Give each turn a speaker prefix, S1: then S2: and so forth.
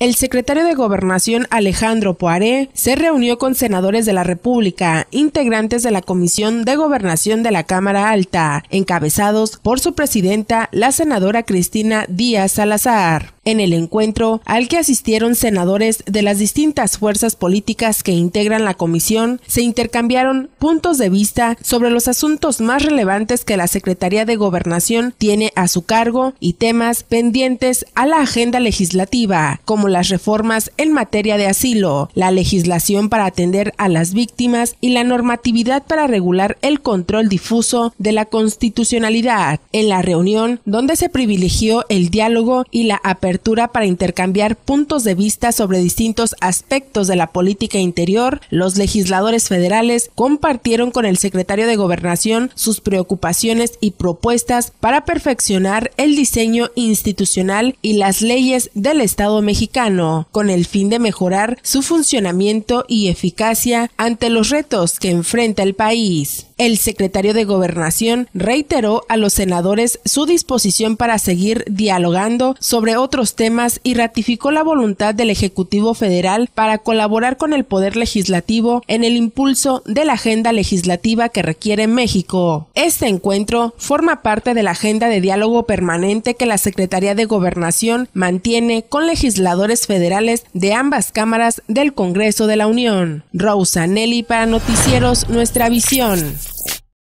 S1: El secretario de Gobernación Alejandro Poaré se reunió con senadores de la República, integrantes de la Comisión de Gobernación de la Cámara Alta, encabezados por su presidenta, la senadora Cristina Díaz Salazar. En el encuentro, al que asistieron senadores de las distintas fuerzas políticas que integran la comisión, se intercambiaron puntos de vista sobre los asuntos más relevantes que la Secretaría de Gobernación tiene a su cargo y temas pendientes a la agenda legislativa, como las reformas en materia de asilo, la legislación para atender a las víctimas y la normatividad para regular el control difuso de la constitucionalidad. En la reunión, donde se privilegió el diálogo y la apertura para intercambiar puntos de vista sobre distintos aspectos de la política interior, los legisladores federales compartieron con el secretario de Gobernación sus preocupaciones y propuestas para perfeccionar el diseño institucional y las leyes del Estado mexicano, con el fin de mejorar su funcionamiento y eficacia ante los retos que enfrenta el país el secretario de Gobernación reiteró a los senadores su disposición para seguir dialogando sobre otros temas y ratificó la voluntad del Ejecutivo Federal para colaborar con el Poder Legislativo en el impulso de la agenda legislativa que requiere México. Este encuentro forma parte de la agenda de diálogo permanente que la Secretaría de Gobernación mantiene con legisladores federales de ambas cámaras del Congreso de la Unión. Rosa Nelly para Noticieros Nuestra Visión.